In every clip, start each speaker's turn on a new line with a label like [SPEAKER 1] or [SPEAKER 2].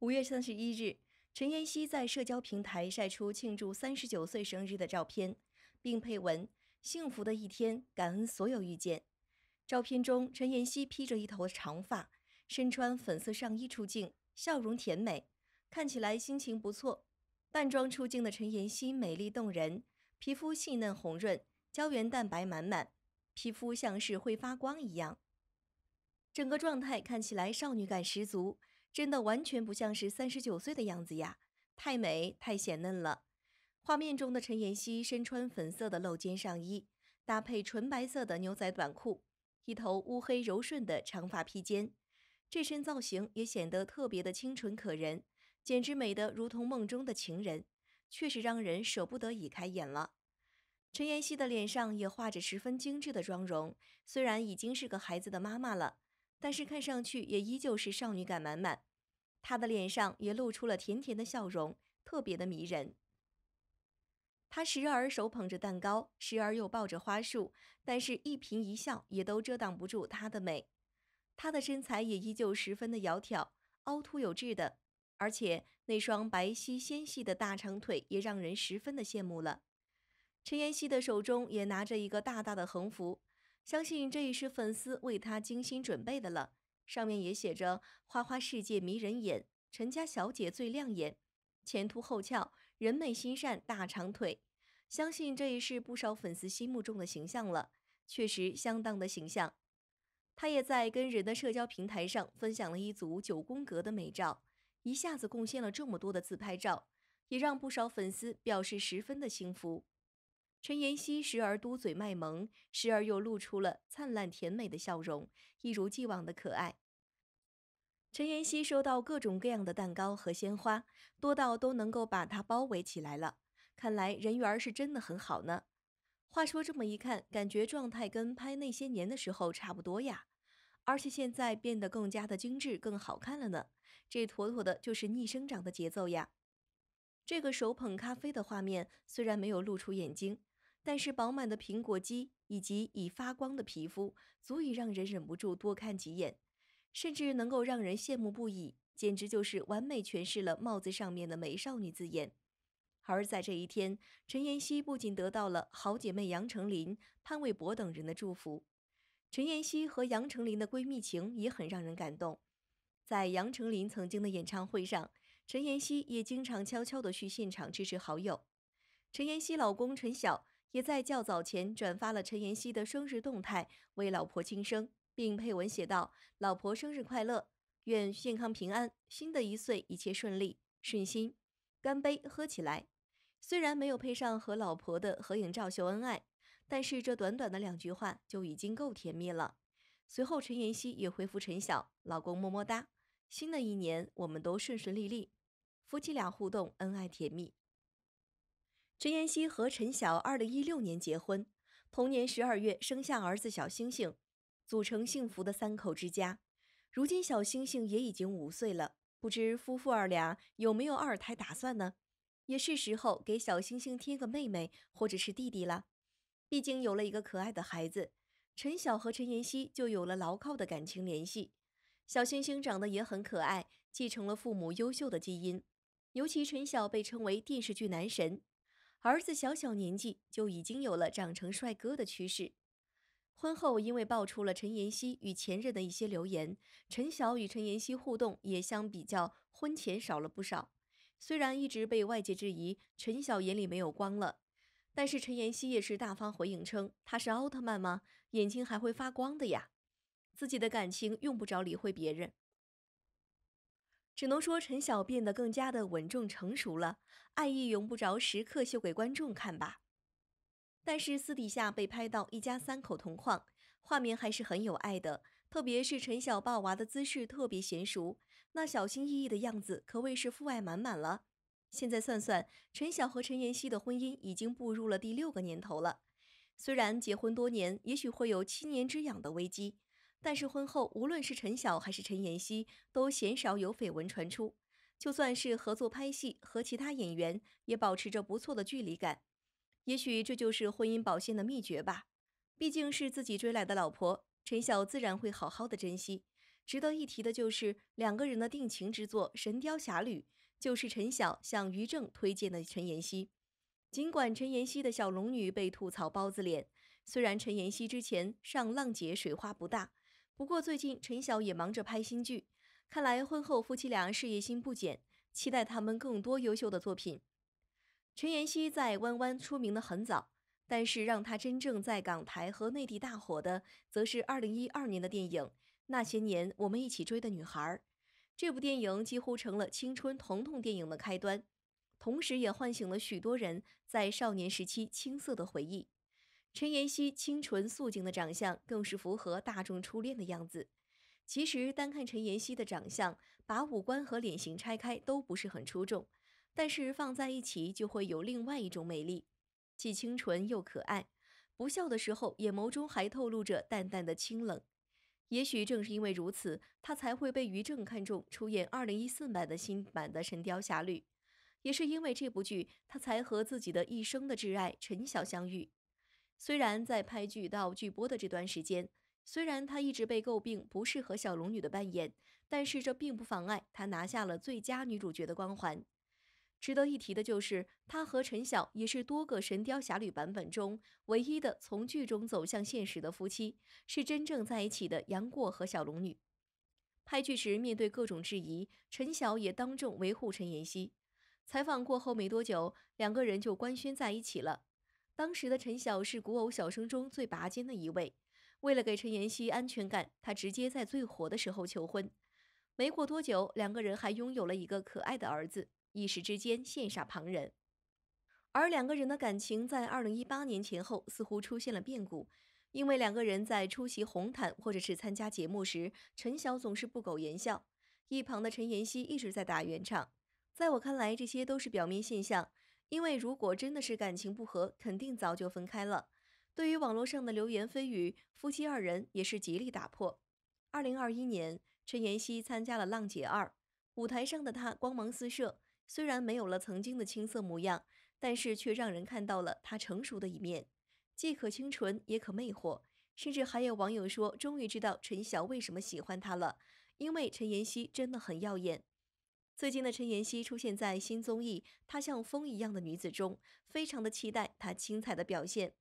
[SPEAKER 1] 五月三十一日，陈妍希在社交平台晒出庆祝三十九岁生日的照片，并配文：“幸福的一天，感恩所有遇见。”照片中，陈妍希披着一头长发，身穿粉色上衣出镜，笑容甜美，看起来心情不错。淡妆出镜的陈妍希美丽动人，皮肤细嫩红润，胶原蛋白满满，皮肤像是会发光一样，整个状态看起来少女感十足。真的完全不像是三十九岁的样子呀，太美太显嫩了。画面中的陈妍希身穿粉色的露肩上衣，搭配纯白色的牛仔短裤，一头乌黑柔顺的长发披肩，这身造型也显得特别的清纯可人，简直美得如同梦中的情人，确实让人舍不得移开眼了。陈妍希的脸上也画着十分精致的妆容，虽然已经是个孩子的妈妈了。但是看上去也依旧是少女感满满，她的脸上也露出了甜甜的笑容，特别的迷人。她时而手捧着蛋糕，时而又抱着花束，但是，一颦一笑也都遮挡不住她的美。她的身材也依旧十分的窈窕，凹凸有致的，而且那双白皙纤细的大长腿也让人十分的羡慕了。陈妍希的手中也拿着一个大大的横幅。相信这也是粉丝为她精心准备的了，上面也写着“花花世界迷人眼，陈家小姐最亮眼，前凸后翘，人美心善，大长腿”。相信这也是不少粉丝心目中的形象了，确实相当的形象。她也在跟人的社交平台上分享了一组九宫格的美照，一下子贡献了这么多的自拍照，也让不少粉丝表示十分的幸福。陈妍希时而嘟嘴卖萌，时而又露出了灿烂甜美的笑容，一如既往的可爱。陈妍希收到各种各样的蛋糕和鲜花，多到都能够把它包围起来了。看来人缘是真的很好呢。话说这么一看，感觉状态跟拍《那些年》的时候差不多呀，而且现在变得更加的精致更好看了呢。这妥妥的就是逆生长的节奏呀！这个手捧咖啡的画面，虽然没有露出眼睛。但是饱满的苹果肌以及已发光的皮肤，足以让人忍不住多看几眼，甚至能够让人羡慕不已，简直就是完美诠释了帽子上面的“美少女”字眼。而在这一天，陈妍希不仅得到了好姐妹杨丞琳、潘玮柏等人的祝福，陈妍希和杨丞琳的闺蜜情也很让人感动。在杨丞琳曾经的演唱会上，陈妍希也经常悄悄地去现场支持好友。陈妍希老公陈晓。也在较早前转发了陈妍希的生日动态，为老婆庆生，并配文写道：“老婆生日快乐，愿健康平安，新的一岁一切顺利顺心，干杯喝起来。”虽然没有配上和老婆的合影照秀恩爱，但是这短短的两句话就已经够甜蜜了。随后陈妍希也回复陈晓：“老公么么哒，新的一年我们都顺顺利利。”夫妻俩互动恩爱甜蜜。陈妍希和陈晓2016年结婚，同年12月生下儿子小星星，组成幸福的三口之家。如今小星星也已经五岁了，不知夫妇二俩有没有二胎打算呢？也是时候给小星星添个妹妹或者是弟弟了。毕竟有了一个可爱的孩子，陈晓和陈妍希就有了牢靠的感情联系。小星星长得也很可爱，继承了父母优秀的基因，尤其陈晓被称为电视剧男神。儿子小小年纪就已经有了长成帅哥的趋势。婚后因为爆出了陈妍希与前任的一些流言，陈晓与陈妍希互动也相比较婚前少了不少。虽然一直被外界质疑陈晓眼里没有光了，但是陈妍希也是大方回应称：“他是奥特曼吗？眼睛还会发光的呀！自己的感情用不着理会别人。”只能说陈晓变得更加的稳重成熟了，爱意用不着时刻秀给观众看吧。但是私底下被拍到一家三口同框，画面还是很有爱的。特别是陈晓抱娃的姿势特别娴熟，那小心翼翼的样子可谓是父爱满满了。现在算算，陈晓和陈妍希的婚姻已经步入了第六个年头了。虽然结婚多年，也许会有七年之痒的危机。但是婚后，无论是陈晓还是陈妍希，都鲜少有绯闻传出。就算是合作拍戏和其他演员，也保持着不错的距离感。也许这就是婚姻保鲜的秘诀吧。毕竟是自己追来的老婆，陈晓自然会好好的珍惜。值得一提的就是两个人的定情之作《神雕侠侣》，就是陈晓向于正推荐的陈妍希。尽管陈妍希的小龙女被吐槽包子脸，虽然陈妍希之前上浪姐水花不大。不过最近陈晓也忙着拍新剧，看来婚后夫妻俩事业心不减，期待他们更多优秀的作品。陈妍希在弯弯出名的很早，但是让她真正在港台和内地大火的，则是2012年的电影《那些年我们一起追的女孩》。这部电影几乎成了青春童童电影的开端，同时也唤醒了许多人在少年时期青涩的回忆。陈妍希清纯素净的长相更是符合大众初恋的样子。其实单看陈妍希的长相，把五官和脸型拆开都不是很出众，但是放在一起就会有另外一种魅力，既清纯又可爱。不笑的时候，眼眸中还透露着淡淡的清冷。也许正是因为如此，她才会被于正看中，出演二零一四版的新版的《神雕侠侣》。也是因为这部剧，她才和自己的一生的挚爱陈晓相遇。虽然在拍剧到剧播的这段时间，虽然她一直被诟病不适合小龙女的扮演，但是这并不妨碍她拿下了最佳女主角的光环。值得一提的就是，她和陈晓也是多个《神雕侠侣》版本中唯一的从剧中走向现实的夫妻，是真正在一起的杨过和小龙女。拍剧时面对各种质疑，陈晓也当众维护陈妍希。采访过后没多久，两个人就官宣在一起了。当时的陈晓是古偶小生中最拔尖的一位，为了给陈妍希安全感，他直接在最火的时候求婚。没过多久，两个人还拥有了一个可爱的儿子，一时之间羡煞旁人。而两个人的感情在二零一八年前后似乎出现了变故，因为两个人在出席红毯或者是参加节目时，陈晓总是不苟言笑，一旁的陈妍希一直在打圆场。在我看来，这些都是表面现象。因为如果真的是感情不和，肯定早就分开了。对于网络上的流言蜚语，夫妻二人也是极力打破。二零二一年，陈妍希参加了《浪姐二》，舞台上的她光芒四射，虽然没有了曾经的青涩模样，但是却让人看到了她成熟的一面，既可清纯，也可魅惑。甚至还有网友说，终于知道陈晓为什么喜欢她了，因为陈妍希真的很耀眼。最近的陈妍希出现在新综艺《她像风一样的女子》中，非常的期待她精彩的表现。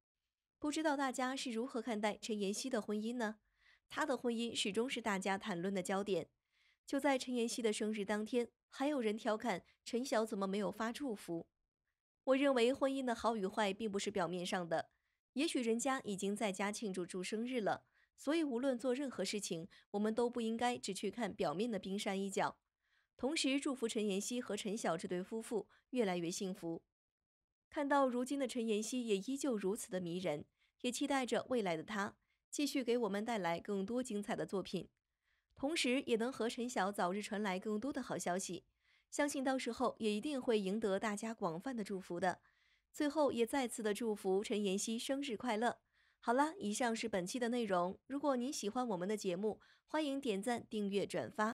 [SPEAKER 1] 不知道大家是如何看待陈妍希的婚姻呢？她的婚姻始终是大家谈论的焦点。就在陈妍希的生日当天，还有人调侃陈晓怎么没有发祝福。我认为婚姻的好与坏并不是表面上的，也许人家已经在家庆祝祝生日了。所以无论做任何事情，我们都不应该只去看表面的冰山一角。同时祝福陈妍希和陈晓这对夫妇越来越幸福。看到如今的陈妍希也依旧如此的迷人，也期待着未来的她继续给我们带来更多精彩的作品，同时也能和陈晓早日传来更多的好消息。相信到时候也一定会赢得大家广泛的祝福的。最后也再次的祝福陈妍希生日快乐。好了，以上是本期的内容。如果您喜欢我们的节目，欢迎点赞、订阅、转发。